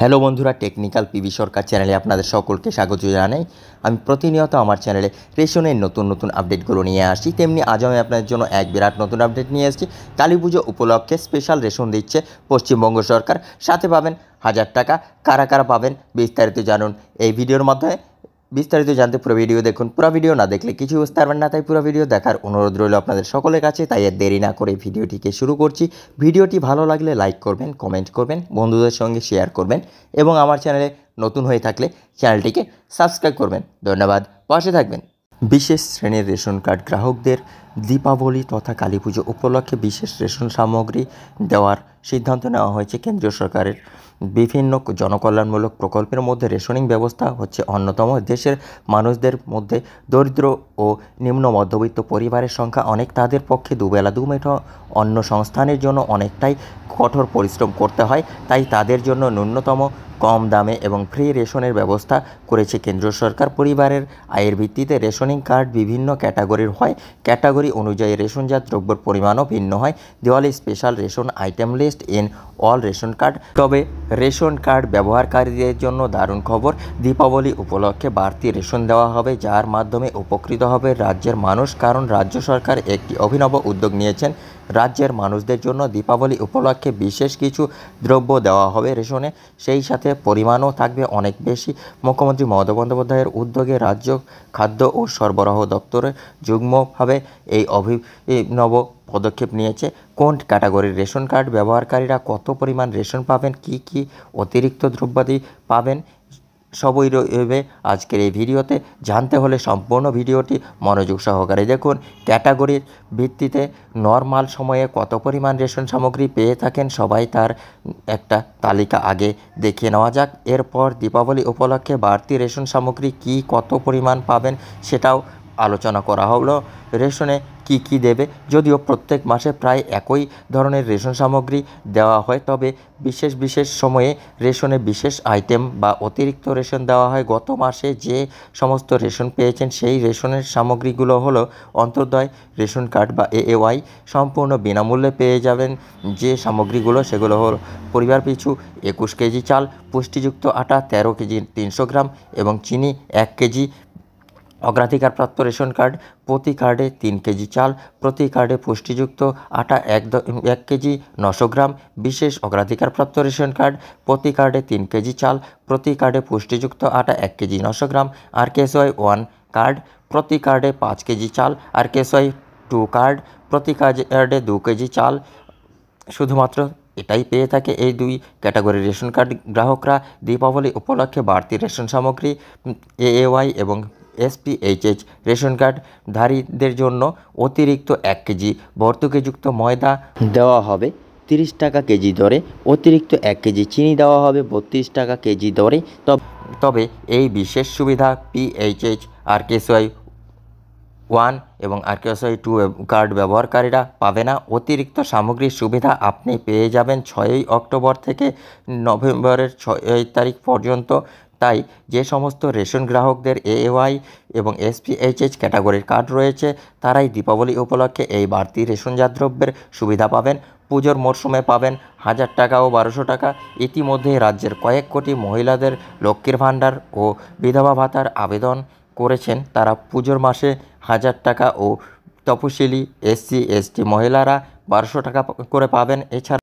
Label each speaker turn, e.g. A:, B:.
A: hello বন্ধুরা technical PV সরকার চ্যানেলে আপনাদের সকলকে স্বাগত জানাই আমি প্রতিনিয়ত আমার চ্যানেলে রেশনের নতুন নতুন আপডেটগুলো নিয়ে আসি তেমনি আজ আমি আপনাদের জন্য এক বিরাট নতুন আপডেট নিয়ে এসেছি কালী পুজো উপলক্ষে স্পেশাল রেশন দিচ্ছে পশ্চিমবঙ্গ সরকার সাথে পাবেন হাজার টাকা কারা কারা পাবেন বিস্তারিত জানুন এই ভিডিওর মাধ্যমে বিস্তারিত জানতে পুরো ভিডিও দেখুন পুরো ভিডিও না দেখলে কিছু বুঝতে পারবেন না তাই পুরো ভিডিও দেখার অনুরোধ রইল আপনাদের সকলের কাছে তাই আর দেরি না করে ভিডিওটিকে শুরু করছি ভিডিওটি ভালো লাগলে লাইক করবেন কমেন্ট করবেন বন্ধুদের সঙ্গে শেয়ার করবেন এবং আমার চ্যানেলে নতুন হয়ে থাকলে চ্যানেলটিকে সাবস্ক্রাইব করবেন ধন্যবাদ পাশে থাকবেন বিশেষ শ্রেণীর রেশন কার্ড গ্রাহকদের দীপাবলি তথা কালী পুজো উপলক্ষে বিশেষ রেশন সামগ্রী দেওয়ার সিদ্ধান্ত নেওয়া হয়েছে কেন্দ্রীয় সরকারের বিভিন্ন জনকল্যাণমূলক প্রকল্পের মধ্যে রেশনিং ব্যবস্থা হচ্ছে অন্যতম দেশের মানুষদের মধ্যে দরিদ্র ও নিম্ন মধ্যবিত্ত পরিবারের সংখ্যা অনেক তাদের পক্ষে দুবেলা দুমেঠ অন্য সংস্থানের জন্য অনেকটাই কঠোর পরিশ্রম করতে হয় তাই তাদের জন্য ন্যূনতম কম দামে এবং ফ্রি রেশনের ব্যবস্থা করেছে কেন্দ্র সরকার পরিবারের আয়ের ভিত্তিতে রেশনিং কার্ড বিভিন্ন ক্যাটাগরির হয় ক্যাটাগরি অনুযায়ী রেশনজাত দ্রব্যের পরিমাণও ভিন্ন হয় Diwali special ration item list in all ration card তবে রেশন কার্ড ব্যবহারকারীদের জন্য দারুণ খবর দীপাবলি উপলক্ষে বাড়তি রেশন দেওয়া হবে যার মাধ্যমে উপকৃত হবে রাজ্যের মানুষ কারণ রাজ্য সরকার একটি অভিনব উদ্যোগ নিয়েছেন রাজ্যের মানুষদের জন্য দীপাবলি উপলক্ষে বিশেষ কিছু দ্রব্য দেওয়া হবে রেশনে সেই সাথে সাথে পরিমাণও থাকবে অনেক বেশি মুখ্যমন্ত্রী মমতা বন্দ্যোপাধ্যায়ের উদ্যোগে রাজ্য খাদ্য ও সরবরাহ দপ্তরে যুগ্মভাবে এই অভিনব পদক্ষেপ নিয়েছে কোন ক্যাটাগরির রেশন কার্ড ব্যবহারকারীরা কত পরিমাণ রেশন পাবেন কি কি অতিরিক্ত দ্রব্যাদি পাবেন সবই রয়েবে আজকের এই ভিডিওতে জানতে হলে সম্পূর্ণ ভিডিওটি মনোযোগ সহকারে দেখুন ক্যাটাগরির ভিত্তিতে নর্মাল সময়ে কত পরিমাণ রেশন সামগ্রী পেয়ে থাকেন সবাই তার একটা তালিকা আগে দেখে নেওয়া যাক এরপর দীপাবলি উপলক্ষে বাড়তি রেশন সামগ্রী কি কত পরিমাণ পাবেন সেটাও আলোচনা করা হলো রেশনে কি কি দেবে যদিও প্রত্যেক মাসে প্রায় একই ধরনের রেশন সামগ্রী দেওয়া হয় তবে বিশেষ বিশেষ সময়ে রেশনে বিশেষ আইটেম বা অতিরিক্ত রেশন দেওয়া হয় গত মাসে যে সমস্ত রেশন পেয়েছেন সেই রেশনের সামগ্রীগুলো হলো অন্তর্দয় রেশন কার্ড বা এ ওয়াই সম্পূর্ণ বিনামূল্যে পেয়ে যাবেন যে সামগ্রীগুলো সেগুলো হলো পরিবার পিছু একুশ কেজি চাল পুষ্টিযুক্ত আটা তেরো কেজি তিনশো গ্রাম এবং চিনি এক কেজি অগ্রাধিকারপ্রাপ্ত রেশন কার্ড প্রতি কার্ডে তিন কেজি চাল প্রতি কার্ডে পুষ্টিযুক্ত আটা এক এক কেজি নশো গ্রাম বিশেষ অগ্রাধিকারপ্রাপ্ত রেশন কার্ড প্রতি কার্ডে তিন কেজি চাল প্রতি কার্ডে পুষ্টিযুক্ত আটা এক কেজি নশো গ্রাম আর কেসওয়াই ওয়ান কার্ড প্রতি কার্ডে পাঁচ কেজি চাল আর কেসওয়াই টু কার্ড প্রতি কার্ডে দু কেজি চাল শুধুমাত্র এটাই পেয়ে থাকে এই দুই ক্যাটাগরি রেশন কার্ড গ্রাহকরা দীপাবলি উপলক্ষে বাড়তি রেশন সামগ্রী এএওয়াই এবং এসপিএইচএইচ রেশন কার্ডধারীদের জন্য অতিরিক্ত এক কেজি ভর্তুকিযুক্ত ময়দা দেওয়া হবে তিরিশ টাকা কেজি দরে অতিরিক্ত এক কেজি চিনি দেওয়া হবে বত্রিশ টাকা কেজি দরে তবে এই বিশেষ সুবিধা পিএইচএইচ আর কেসওয়াই ওয়ান এবং আর কেসওয়াই টু কার্ড ব্যবহারকারীরা পাবে না অতিরিক্ত সামগ্রীর সুবিধা আপনি পেয়ে যাবেন ছয়ই অক্টোবর থেকে নভেম্বরের ছয় তারিখ পর্যন্ত তাই যে সমস্ত রেশন গ্রাহকদের এএওয়াই এবং এসপিএইচএইচ ক্যাটাগরির কার্ড রয়েছে তারাই দীপাবলি উপলক্ষে এই বাড়তি রেশনজাত দ্রব্যের সুবিধা পাবেন পুজোর মরশুমে পাবেন হাজার টাকা ও বারোশো টাকা ইতিমধ্যে রাজ্যের কয়েক কোটি মহিলাদের লক্ষ্মীর ভাণ্ডার ও বিধবা ভাতার আবেদন করেছেন তারা পুজোর মাসে হাজার টাকা ও তপশিলি এসসি এসটি মহিলারা বারোশো টাকা করে পাবেন এছাড়া